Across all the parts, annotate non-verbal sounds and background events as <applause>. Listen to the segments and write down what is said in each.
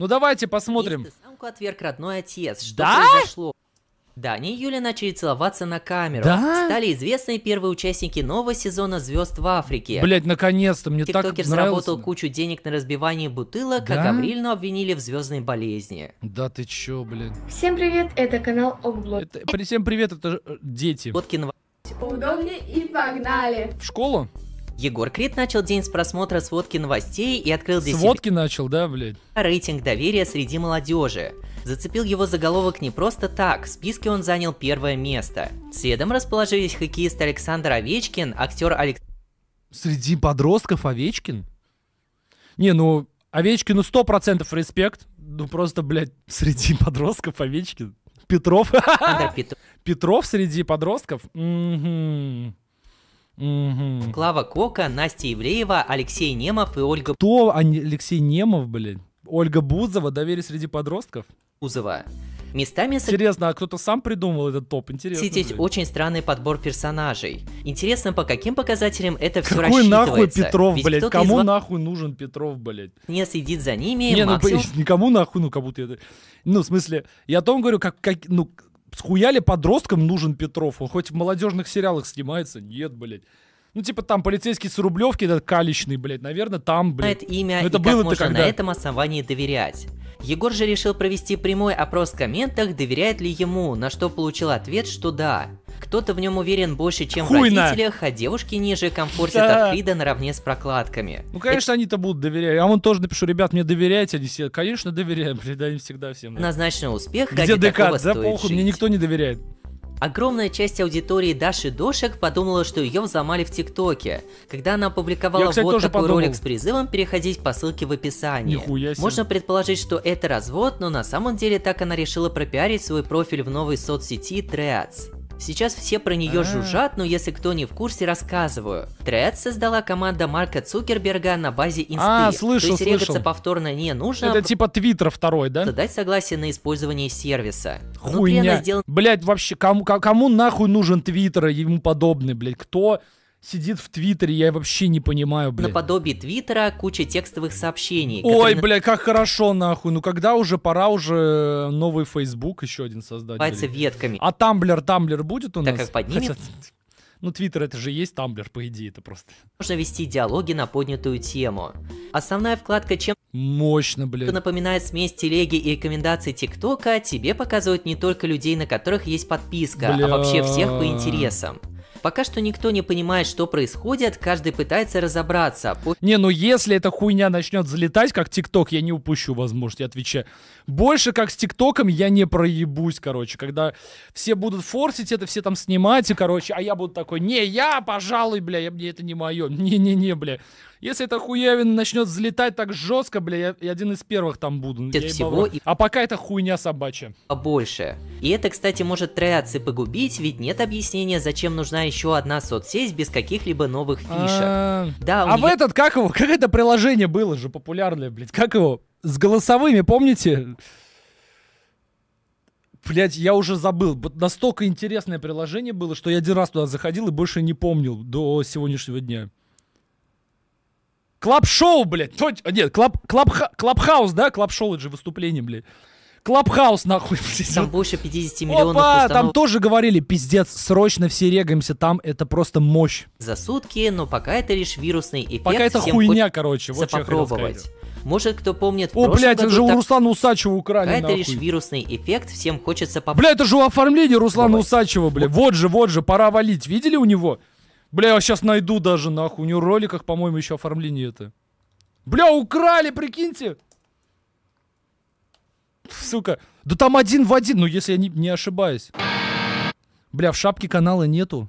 Ну давайте посмотрим. Самку отверг родной отец. Что да? произошло? Да, они и Юля начали целоваться на камеру. Да? Стали известны первые участники нового сезона «Звезд в Африке». Блять, наконец-то, мне Тиктокер так нравился. заработал кучу денег на разбивание бутылок, а да? а Гаврильну обвинили в звездной болезни. Да ты чё, блядь? Всем привет, это канал Окблок. Это, всем привет, это э, дети. Уткин. Удобнее и погнали. В школу? Егор Крид начал день с просмотра сводки новостей и открыл для Сводки себя... начал, да, блядь? Рейтинг доверия среди молодежи. Зацепил его заголовок не просто так, в списке он занял первое место. Следом расположились хоккеист Александр Овечкин, актер Алекс... Среди подростков Овечкин? Не, ну, Овечкину 100% респект. Ну, просто, блядь, среди подростков Овечкин. Петров. <laughs> Петров среди подростков? Угу. Угу. Клава Кока, Настя Евреева, Алексей Немов и Ольга... Кто Алексей Немов, блин? Ольга Бузова, доверие среди подростков? Бузова. Местами... Интересно, а кто-то сам придумал этот топ? Интересно. Сидеть очень странный подбор персонажей. Интересно, по каким показателям это все Какой нахуй Петров, Ведь блядь? Кому из... нахуй нужен Петров, блядь? Не следит за ними, Не, максимум... ну, блядь, <laughs> никому нахуй, ну, как будто это... Ну, в смысле, я о том говорю, как, как ну, схуяли подросткам нужен Петров? Он хоть в молодежных сериалах снимается? Нет, блядь. Ну, типа там полицейский с Рублевки, этот каличный, блядь, наверное, там, блядь. Знает имя, ну, это и было как можно когда... на этом основании доверять. Егор же решил провести прямой опрос в комментах, доверяет ли ему, на что получил ответ, что да. Кто-то в нем уверен больше, чем Хуйна. в родителях, а девушки ниже комфортят да. от Крида наравне с прокладками. Ну, конечно, Это... они-то будут доверять. А он тоже напишу, ребят, мне доверяйте, они все, конечно, доверяем, им всегда всем. Да. Однозначно успех, Где декад за стоит похуй, жить. мне никто не доверяет. Огромная часть аудитории Даши Дошек подумала, что ее взломали в ТикТоке, когда она опубликовала Я, кстати, вот такой ролик с призывом переходить по ссылке в описании. Нихуя себе. Можно предположить, что это развод, но на самом деле так она решила пропиарить свой профиль в новой соцсети Threads. Сейчас все про нее а. жужжат, но если кто не в курсе, рассказываю. Тред создала команда Марка Цукерберга на базе инсты. А, слышал, То есть слышал. повторно не нужно. Это типа Твиттер второй, да? Дать согласие на использование сервиса. Хуйня. Сделан... Блять, вообще, кому, кому нахуй нужен Твиттер и ему подобный, блять? Кто сидит в Твиттере, я вообще не понимаю, блядь. Наподобие Твиттера куча текстовых сообщений. Ой, которые... бля, как хорошо, нахуй. Ну когда уже пора уже новый Facebook еще один создать? Называется ветками. А Тамблер, Тамблер будет у так нас? Так как поднимет? Хотя... Ну, Твиттер это же есть Тамблер, по идее, это просто. Можно вести диалоги на поднятую тему. Основная вкладка чем... Мощно, блядь. Напоминает смесь телеги и рекомендаций ТикТока, тебе показывают не только людей, на которых есть подписка, Бля... а вообще всех по интересам. Пока что никто не понимает, что происходит, каждый пытается разобраться. Не, ну если эта хуйня начнет залетать, как ТикТок, я не упущу возможность, я отвечаю. Больше как с ТикТоком я не проебусь, короче. Когда все будут форсить это, все там снимать, и, короче, а я буду такой, не, я, пожалуй, бля, я, мне это не мое. <laughs> Не-не-не, бля. Если эта хуявина начнет взлетать так жестко, бля, я, я один из первых там буду. Я всего и... А пока это хуйня собачья. Побольше. И это, кстати, может трояцы погубить, ведь нет объяснения, зачем нужна еще одна соцсеть без каких-либо новых а, фишек. да, а нее... в этот, как его, как это приложение было же популярное, блядь, как его? С голосовыми, помните? Блять, я уже забыл. Настолько интересное приложение было, что я один раз туда заходил и больше не помнил до сегодняшнего дня. Клаб-шоу, блядь. Нет, клаб, клаб, клабхаус, да? Клаб-шоу, это же выступление, блядь. Клабхаус, нахуй. <laughs> блядь. Там больше 50 миллионов Опа, установ... там тоже говорили, пиздец, срочно все регаемся, там это просто мощь. За сутки, но пока это лишь вирусный эффект. Пока это Всем хуйня, короче, вот попробовать. Может, кто помнит, О, блядь, это же у так... Руслана Усачева украли, Пока нахуй. это лишь вирусный эффект, всем хочется попробовать. Бля, это же оформление Руслана Усачева, бля. Вот же, вот же, пора валить. Видели у него? Бля, я сейчас найду даже, нахуй. У него в роликах, по-моему, еще оформление это. Бля, украли, прикиньте! Сука. Да там один в один, ну если я не, не ошибаюсь. Бля, в шапке канала нету.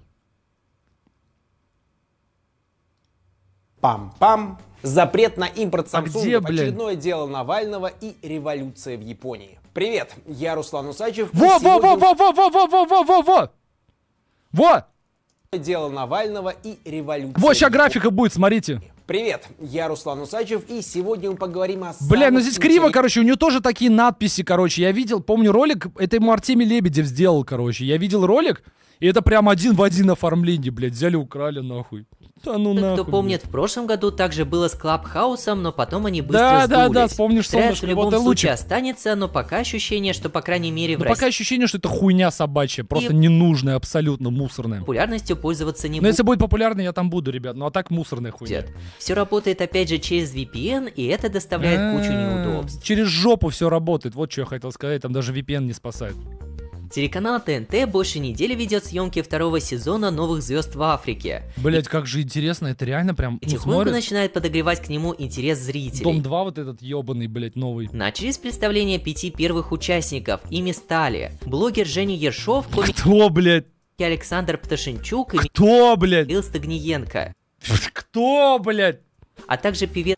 Пам-пам. Запрет на импорт а Samsung, а где, блин? очередное дело Навального и революция в Японии. Привет, я Руслан Усачев. Во, во, сегодня... во, во, во, во, во, во, во, во, во, во, Дело Навального и революции. Вот сейчас графика будет, смотрите. Привет, я Руслан Усачев, и сегодня мы поговорим о... Бля, ну здесь криво, короче, у нее тоже такие надписи, короче. Я видел, помню ролик, это ему Артемий Лебедев сделал, короче. Я видел ролик, и это прям один в один оформление, блядь, взяли, украли нахуй. Да ну нахуй. Кто помнит, в прошлом году также было с Клабхаусом, но потом они быстро Да, сдулись. да, да, вспомнишь Трэш солнышко, в ну любом случае останется, но пока ощущение, что, по крайней мере, в ну, пока ощущение, что это хуйня собачья, просто и... ненужная, абсолютно мусорная. Популярностью пользоваться не буду. Ну, но если будет популярный, я там буду, ребят, ну а так мусорная хуйня. Все работает, опять же, через VPN, и это доставляет кучу неудобств. Через жопу все работает, вот что я хотел сказать, там даже VPN не спасает. Телеканал ТНТ больше недели ведет съемки второго сезона «Новых звезд в Африке». Блять, как же интересно, это реально прям... И тихонько начинает подогревать к нему интерес зрителей. Дом 2 вот этот ебаный, блять, новый. Начались представления пяти первых участников. Ими стали блогер Женя Ершов, кто Кто, блядь? Александр Пташенчук и... Кто, блядь? Михаил Стагниенко. Кто, блядь? А также певец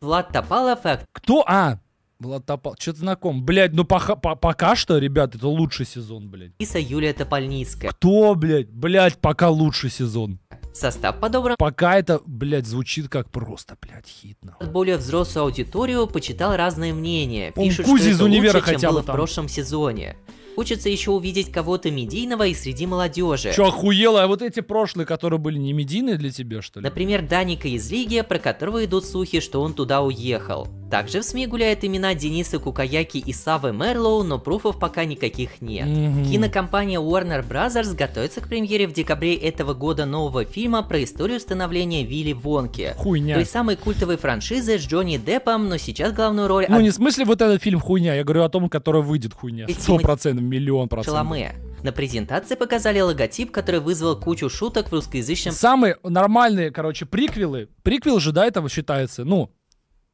Влад Топалов и... Кто? А, Влад Топал. Что-то знаком. Блядь, ну пока, пока что, ребят, это лучший сезон, блядь. Иса Юлия Топольницкая. Кто, блядь? Блядь, пока лучший сезон. Состав подобран. Пока это, блядь, звучит как просто, блядь, хитно. Более взрослую аудиторию почитал разные мнения. Пишут, Он Кузи что это универа лучше, хотя чем было там. в прошлом сезоне. Хочется еще увидеть кого-то медийного и среди молодежи. Че, охуела? А вот эти прошлые, которые были не медийные для тебя, что ли? Например, Даника из Лиги, про которого идут слухи, что он туда уехал. Также в СМИ гуляют имена Дениса Кукаяки и Савы Мерлоу, но пруфов пока никаких нет. Mm-hmm. Кинокомпания Warner Bros. готовится к премьере в декабре этого года нового фильма про историю становления Вилли Вонки. Хуйня. Той самой культовой франшизы с Джонни Деппом, но сейчас главную роль... Ну от... не в смысле вот этот фильм хуйня, я говорю о том, который выйдет хуйня. 100% миллион процентов. Шаломе. На презентации показали логотип, который вызвал кучу шуток в русскоязычном... Самые нормальные, короче, приквелы. Приквел же, да, этого считается, ну,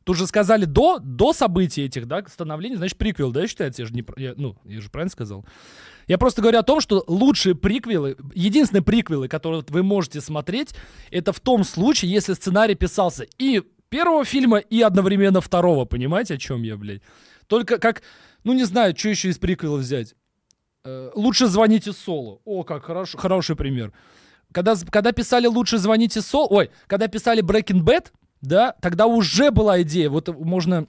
Тут же сказали до, до событий этих, да, становления, значит, приквел, да, считается? Я же не, я, ну, я же правильно сказал. Я просто говорю о том, что лучшие приквелы, единственные приквелы, которые вы можете смотреть, это в том случае, если сценарий писался и первого фильма, и одновременно второго, понимаете, о чем я, блядь? Только как ну, не знаю, что еще из приквела взять. Э, Лучше звоните соло. О, как хорош, хороший пример. Когда, когда писали «Лучше звоните Солу», ой, когда писали «Breaking Bad», да, тогда уже была идея, вот можно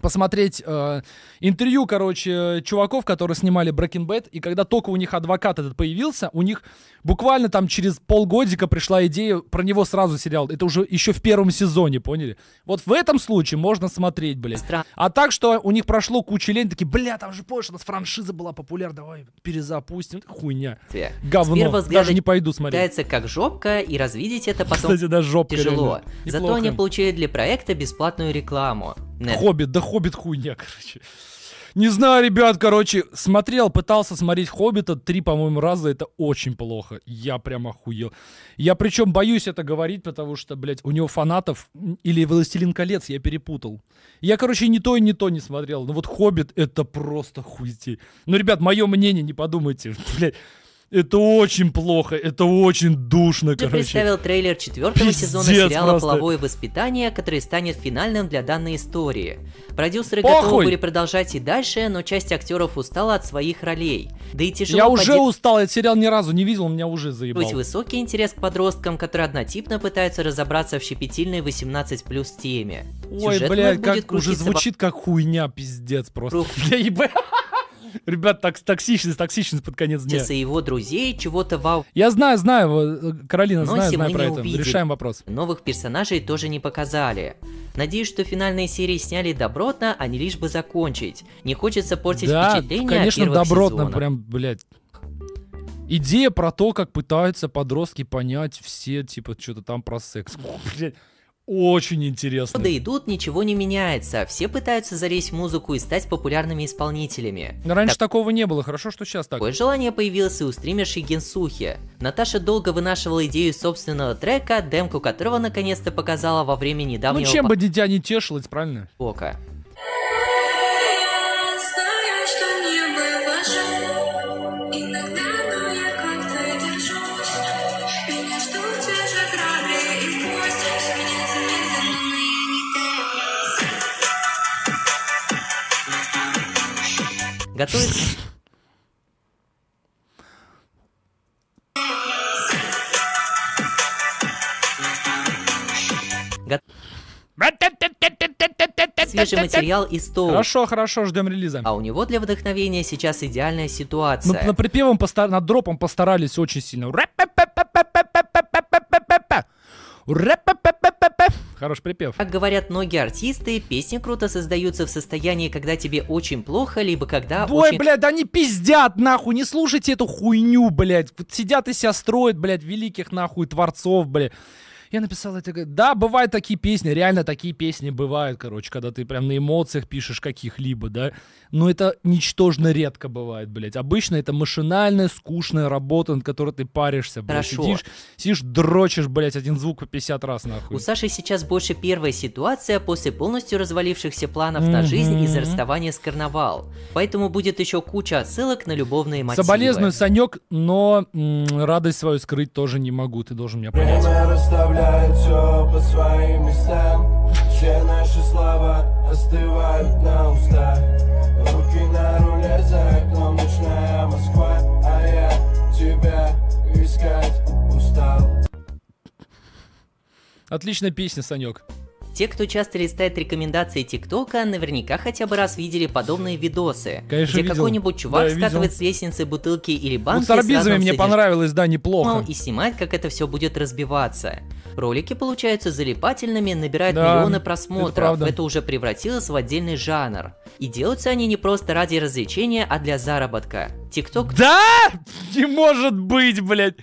посмотреть э, интервью, короче, чуваков, которые снимали Breaking Bad, и когда только у них адвокат этот появился, у них буквально там через полгодика пришла идея про него сразу сериал. Это уже еще в первом сезоне, поняли? Вот в этом случае можно смотреть, блядь. Стра... А так, что у них прошло куча лень, такие, бля, там же позже у нас франшиза была популярна, давай перезапустим. Хуйня. Те. Говно. Даже не пойду смотреть. как жопка, и развидеть это потом Кстати, да, жопка, тяжело. Зато они получили для проекта бесплатную рекламу. Нет. Хоббит, да хоббит хуйня, <laughs> короче. Не знаю, ребят, короче, смотрел, пытался смотреть «Хоббита» три, по-моему, раза. Это очень плохо. Я прям охуел. Я причем боюсь это говорить, потому что, блядь, у него фанатов... Или «Властелин колец» я перепутал. Я, короче, ни то и ни то не смотрел. Но вот «Хоббит» — это просто хуйти. Ну, ребят, мое мнение, не подумайте. <laughs> Блядь, это очень плохо, это очень душно, Ты короче. представил трейлер четвертого Пиздец сезона сериала просто. «Половое воспитание», который станет финальным для данной истории. Продюсеры Похуй. готовы были продолжать и дальше, но часть актеров устала от своих ролей. Да и тяжело... Я поди... уже устал, этот сериал ни разу не видел, он меня уже заебал. Быть высокий интерес к подросткам, которые однотипно пытаются разобраться в щепетильной 18+, теме. Ой, Сюжет блядь, как уже звучит как хуйня, пиздец просто. <laughs> Я ебал. Ребят, так, токсичность, токсичность под конец дня. И его друзей чего-то вау. Я знаю, знаю, э, Каролина, Но знаю, знаю про это. Увидели. Решаем вопрос. Новых персонажей тоже не показали. Надеюсь, что финальные серии сняли добротно, а не лишь бы закончить. Не хочется портить да, впечатление конечно, первых добротно, сезонов. прям, блядь. Идея про то, как пытаются подростки понять все, типа, что-то там про секс. <laughs> Блядь. Очень интересно. Да идут, ничего не меняется. Все пытаются залезть в музыку и стать популярными исполнителями. Но раньше так... такого не было, хорошо, что сейчас так. Такое желание появилось и у стримерши Генсухи. Наташа долго вынашивала идею собственного трека, демку которого наконец-то показала во время недавнего... Ну чем бы дитя не тешилось, правильно? Ока. Готовит... Го... Свежий материал и Стоу. Хорошо, хорошо, ждем релиза. А у него для вдохновения сейчас идеальная ситуация. Ну, на припевом, постар... над дропом постарались очень сильно. Рэп-пэ-пэ-пэ-пэ-пэ-пэ-пэ-пэ-пэ. пэ Хороший припев. Как говорят многие артисты, песни круто создаются в состоянии, когда тебе очень плохо, либо когда Ой, очень... блядь, да они пиздят, нахуй, не слушайте эту хуйню, блядь. сидят и себя строят, блядь, великих, нахуй, творцов, блядь. Я написал это. Да, бывают такие песни, реально такие песни бывают, короче, когда ты прям на эмоциях пишешь каких-либо, да. Но это ничтожно редко бывает, блядь. Обычно это машинальная, скучная работа, над которой ты паришься, блядь. Хорошо. Сидишь, сидишь, дрочишь, блядь, один звук по 50 раз, нахуй. У Саши сейчас больше первая ситуация после полностью развалившихся планов mm-hmm. на жизнь из-за расставания с карнавал. Поэтому будет еще куча отсылок на любовные мотивы. Соболезную, Санек, но м- радость свою скрыть тоже не могу, ты должен меня понять расставляет все по своим местам Все наши слова остывают на устах Руки на руле за окном ночная Москва А я тебя искать устал Отличная песня, Санек. Те, кто часто листает рекомендации ТикТока, наверняка хотя бы раз видели подобные видосы, Конечно, где видел. какой-нибудь чувак да, скатывает видел. с лестницы бутылки или банки. Ну, с арбизами мне понравилось, да, неплохо. И снимает, как это все будет разбиваться. Ролики получаются залипательными, набирают да, миллионы просмотров. Это, это уже превратилось в отдельный жанр. И делаются они не просто ради развлечения, а для заработка. ТикТок... Да! Не может быть, блядь!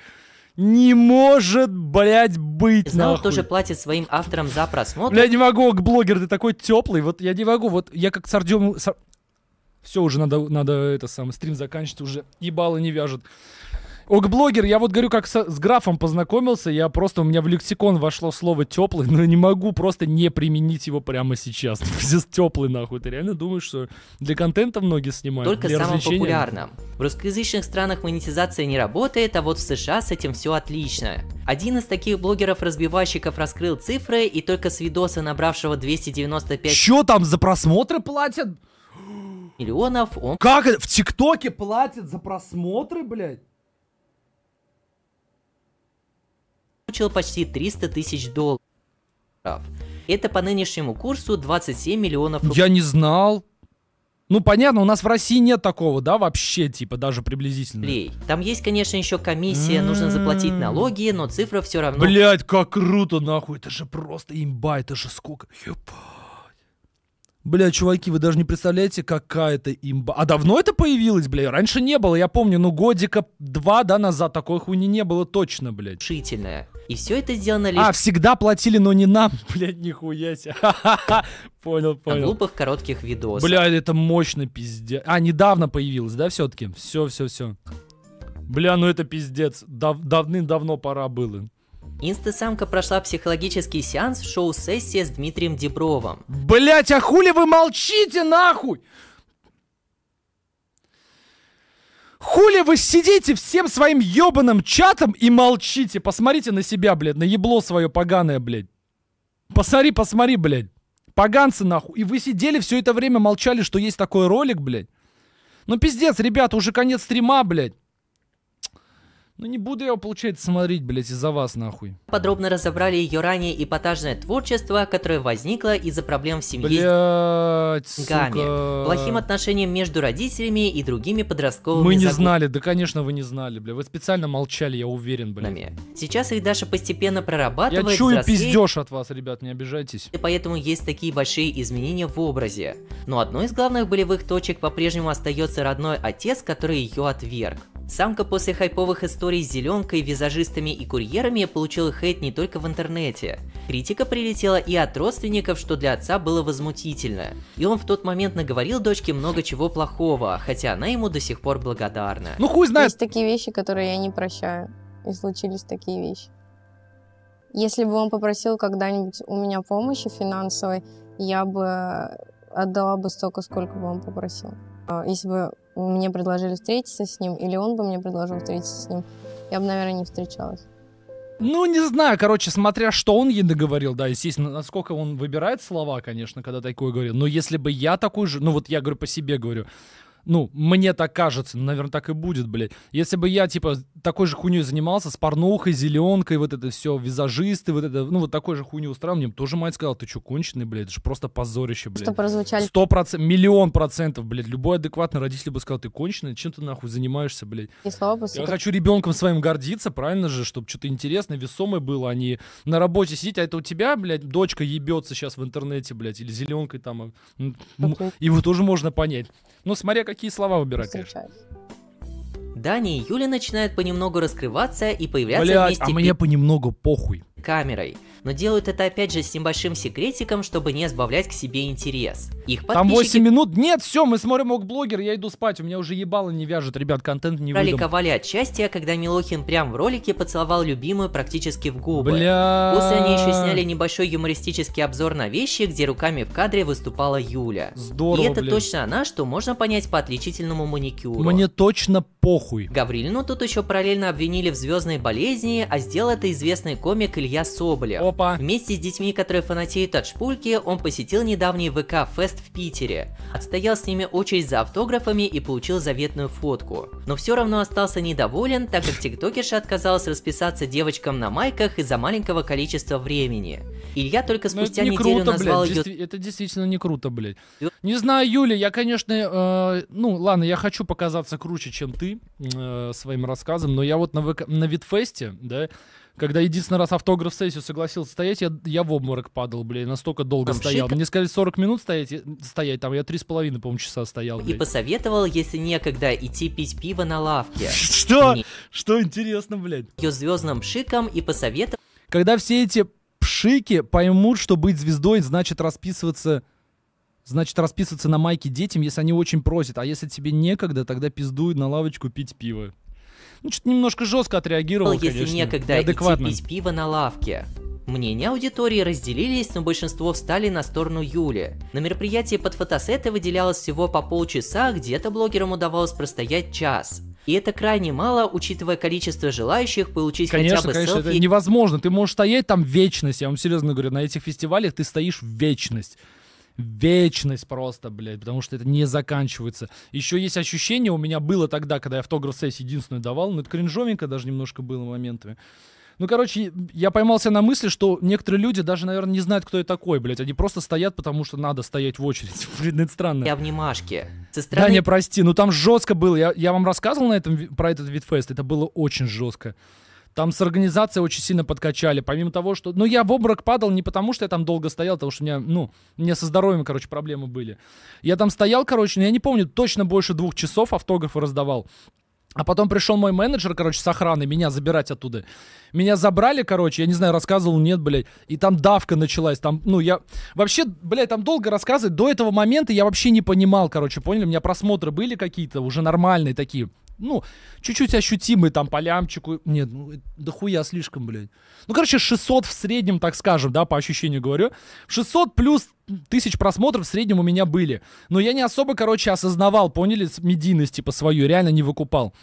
Не может, блядь, быть, Знал, нахуй. тоже платит своим авторам за просмотр. Бля, не могу, блогер, ты такой теплый. Вот я не могу, вот я как сардем... Сар... Все, уже надо, надо это самое, стрим заканчивать уже. Ебало не вяжет. Ок-блогер, я вот говорю, как со, с графом познакомился, я просто, у меня в лексикон вошло слово теплый, но не могу просто не применить его прямо сейчас. <laughs> Здесь теплый нахуй. Ты реально думаешь, что для контента многие снимают? Только для самым популярным. В русскоязычных странах монетизация не работает, а вот в США с этим все отлично. Один из таких блогеров-разбивальщиков раскрыл цифры, и только с видоса, набравшего 295... Чё там за просмотры платят? Миллионов он... Как это? В ТикТоке платят за просмотры, блядь? получил почти 300 тысяч долларов. Это по нынешнему курсу 27 миллионов рублей. Я не знал. Ну, понятно, у нас в России нет такого, да, вообще, типа, даже приблизительно. Там есть, конечно, еще комиссия, нужно заплатить м-м. налоги, но цифра все равно... Блять, как круто, нахуй, это же просто имба, это же сколько... Ебать. Бля, чуваки, вы даже не представляете, какая это имба. А давно это появилось, бля? Раньше не было, я помню, ну годика два, да, назад такой хуйни не было точно, блядь. Шительная. И все это сделано лишь... А, всегда платили, но не нам, <laughs> блядь, нихуя себе. <laughs> Понял, понял. А глупых коротких видосах. Бля, это мощно пиздец. А, недавно появилось, да, все-таки? Все, все, все. Бля, ну это пиздец. Дав Давным-давно пора было. Инстасамка прошла психологический сеанс в шоу-сессии с Дмитрием Дебровым. Блять, а хули вы молчите нахуй? Хули вы сидите всем своим ебаным чатом и молчите? Посмотрите на себя, блядь, на ебло свое поганое, блядь. Посмотри, посмотри, блядь. Поганцы, нахуй. И вы сидели все это время, молчали, что есть такой ролик, блядь. Ну пиздец, ребята, уже конец стрима, блядь. Ну не буду я его, получается, смотреть, блять, из-за вас, нахуй. Подробно разобрали ее ранее эпатажное творчество, которое возникло из-за проблем в семье блять, с Гами. Сука. Плохим отношением между родителями и другими подростковыми Мы не загуб... знали, да, конечно, вы не знали, бля. Вы специально молчали, я уверен, блядь. Сейчас их Даша постепенно прорабатывает. Я чую пиздешь от вас, ребят, не обижайтесь. И поэтому есть такие большие изменения в образе. Но одной из главных болевых точек по-прежнему остается родной отец, который ее отверг. Самка после хайповых историй с зеленкой, визажистами и курьерами получила хейт не только в интернете. Критика прилетела и от родственников, что для отца было возмутительно. И он в тот момент наговорил дочке много чего плохого, хотя она ему до сих пор благодарна. Ну хуй знает! Есть такие вещи, которые я не прощаю. И случились такие вещи. Если бы он попросил когда-нибудь у меня помощи финансовой, я бы отдала бы столько, сколько бы он попросил. А, если бы мне предложили встретиться с ним, или он бы мне предложил встретиться с ним, я бы, наверное, не встречалась. Ну, не знаю, короче, смотря что он ей договорил, да, естественно, насколько он выбирает слова, конечно, когда такое говорит. Но если бы я такой же, ну вот я говорю по себе говорю, ну, мне так кажется, ну, наверное, так и будет, блядь. Если бы я, типа, такой же хуйней занимался, с порнухой, зеленкой, вот это все, визажисты, вот это, ну, вот такой же хуйню устраивал, мне тоже мать сказала, ты что, конченый, блядь, это же просто позорище, блядь. Что прозвучали? Сто процентов, миллион процентов, блядь, любой адекватный родитель бы сказал, ты конченый, чем ты нахуй занимаешься, блядь. И слава богу, я хочу ребенком своим гордиться, правильно же, чтобы что-то интересное, весомое было, а не на работе сидеть, а это у тебя, блядь, дочка ебется сейчас в интернете, блядь, или зеленкой там. А, его тоже можно понять. Ну, смотря как какие слова выбирать, конечно. Дани и Юля начинают понемногу раскрываться и появляться Блядь, вместе... а мне понемногу похуй камерой. Но делают это опять же с небольшим секретиком, чтобы не сбавлять к себе интерес. Их подписчики... Там 8 минут, нет, все, мы смотрим блогер, я иду спать, у меня уже ебало не вяжет, ребят, контент не выдам. Роликовали от счастья, когда Милохин прям в ролике поцеловал любимую практически в губы. Бля... После они еще сняли небольшой юмористический обзор на вещи, где руками в кадре выступала Юля. Здорово, И это блин. точно она, что можно понять по отличительному маникюру. Мне точно похуй. Гаврилину тут еще параллельно обвинили в звездной болезни, а сделал это известный комик Илья Илья Соболев. Опа. Вместе с детьми, которые фанатеют от шпульки, он посетил недавний ВК-фест в Питере. Отстоял с ними очередь за автографами и получил заветную фотку. Но все равно остался недоволен, так как тиктокерша отказалась расписаться девочкам на майках из-за маленького количества времени. Илья только ну, спустя не неделю круто, назвал блядь. ее... Действи... Это действительно не круто, блядь. Не знаю, Юля, я, конечно, э, ну ладно, я хочу показаться круче, чем ты э, своим рассказом, но я вот на, ВК... на Витфесте, да, когда единственный раз автограф сессию согласился стоять, я, я в обморок падал, блин, настолько долго Вообще стоял. Мне сказали 40 минут стоять, э, стоять там, я три с половиной, по-моему, часа стоял. Блин. И посоветовал, если некогда, идти пить пиво на лавке. <laughs> Что? Что интересно, блядь? Ее звездным пшиком и посоветовал... Когда все эти пшики поймут, что быть звездой значит расписываться значит расписываться на майке детям, если они очень просят, а если тебе некогда, тогда пиздуй на лавочку пить пиво ну, что-то немножко жестко отреагировал, ну, Если конечно, некогда неадекватно. идти пить пиво на лавке. Мнения аудитории разделились, но большинство встали на сторону Юли. На мероприятии под фотосеты выделялось всего по полчаса, где-то блогерам удавалось простоять час. И это крайне мало, учитывая количество желающих получить конечно, хотя бы конечно, селфи. это невозможно. Ты можешь стоять там вечность. Я вам серьезно говорю, на этих фестивалях ты стоишь вечность вечность просто, блядь, потому что это не заканчивается. Еще есть ощущение, у меня было тогда, когда я автограф-сессии единственную давал, ну это кринжовенько даже немножко было моментами. Ну, короче, я поймался на мысли, что некоторые люди даже, наверное, не знают, кто я такой, блядь. Они просто стоят, потому что надо стоять в очередь. <laughs> Блин, это странно. Я обнимашки. Со стороны... Да, не, прости, ну там жестко было. Я, я вам рассказывал на этом, про этот Витфест, это было очень жестко. Там с организацией очень сильно подкачали. Помимо того, что... Ну, я в обморок падал не потому, что я там долго стоял, потому что у меня, ну, у меня со здоровьем, короче, проблемы были. Я там стоял, короче, но ну, я не помню, точно больше двух часов автографы раздавал. А потом пришел мой менеджер, короче, с охраны, меня забирать оттуда. Меня забрали, короче, я не знаю, рассказывал, нет, блядь. И там давка началась, там, ну, я... Вообще, блядь, там долго рассказывать. До этого момента я вообще не понимал, короче, поняли? У меня просмотры были какие-то уже нормальные такие ну, чуть-чуть ощутимый там по лямчику. Нет, ну, э, да хуя слишком, блядь. Ну, короче, 600 в среднем, так скажем, да, по ощущению говорю. 600 плюс тысяч просмотров в среднем у меня были. Но я не особо, короче, осознавал, поняли, медийность, типа, свою, реально не выкупал.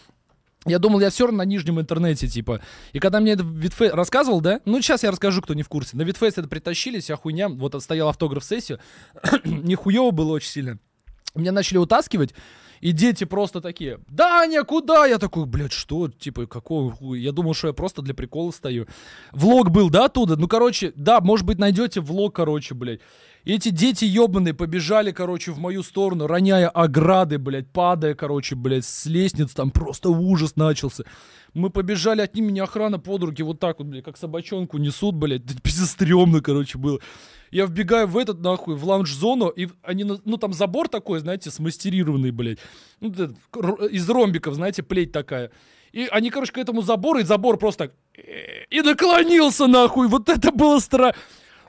Я думал, я все равно на нижнем интернете, типа. И когда мне это Витфейс рассказывал, да? Ну, сейчас я расскажу, кто не в курсе. На Витфейс это притащились, вся хуйня. Вот стоял автограф-сессию. <clears throat> Нихуево было очень сильно. Меня начали утаскивать. И дети просто такие, Даня, куда? Я такой, блядь, что? Типа, какого хуя? Я думал, что я просто для прикола стою. Влог был, да, оттуда? Ну, короче, да, может быть, найдете влог, короче, блядь. И эти дети ебаные побежали, короче, в мою сторону, роняя ограды, блядь, падая, короче, блядь, с лестниц, там просто ужас начался. Мы побежали, от них меня охрана под руки вот так вот, блядь, как собачонку несут, блядь, <laughs> пиздец стрёмно, короче, было. Я вбегаю в этот, нахуй, в лаунж-зону, и они, ну, там забор такой, знаете, смастерированный, блядь, ну, из ромбиков, знаете, плеть такая. И они, короче, к этому забору, и забор просто так... Э, и наклонился, нахуй, вот это было страшно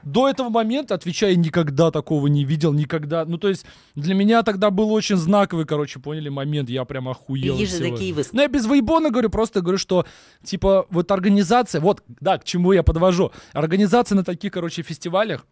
до этого момента, отвечая, никогда такого не видел, никогда. Ну, то есть, для меня тогда был очень знаковый, короче, поняли, момент. Я прям охуел. Беги же такие выс... Ну, я без воебона говорю, просто говорю, что, типа, вот организация, вот, да, к чему я подвожу. Организация на таких, короче, фестивалях,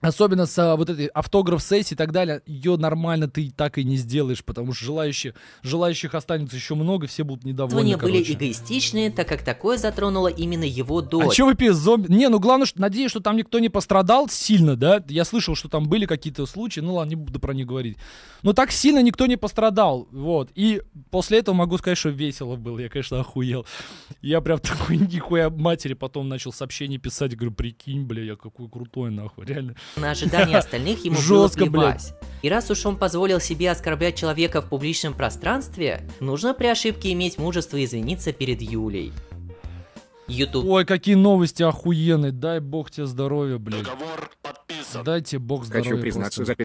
Особенно с а, вот этой автограф-сессией и так далее, ее нормально ты так и не сделаешь, потому что желающих, желающих останется еще много, все будут недовольны. Они были эгоистичные, так как такое затронуло именно его а дочь. А что вы пи, зомби? Не, ну главное, что надеюсь, что там никто не пострадал сильно, да? Я слышал, что там были какие-то случаи, ну ладно, не буду про них говорить. Но так сильно никто не пострадал, вот. И после этого могу сказать, что весело было, я, конечно, охуел. Я прям <laughs> такой нихуя матери потом начал сообщение писать, говорю, прикинь, бля, я какой крутой, нахуй, реально. На ожидания <laughs> остальных ему Жестко, было плевать. И раз уж он позволил себе оскорблять человека в публичном пространстве, нужно при ошибке иметь мужество извиниться перед Юлей. YouTube. Ой, какие новости охуенные. Дай бог тебе здоровья, блядь. Договор подписан. Дайте бог здоровья. Хочу признаться,